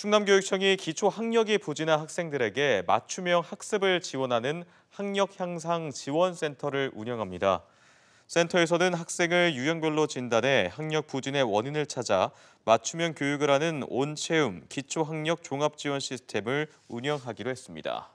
충남교육청이 기초 학력이 부진한 학생들에게 맞춤형 학습을 지원하는 학력 향상 지원센터를 운영합니다. 센터에서는 학생을 유형별로 진단해 학력 부진의 원인을 찾아 맞춤형 교육을 하는 온체움 기초학력 종합지원 시스템을 운영하기로 했습니다.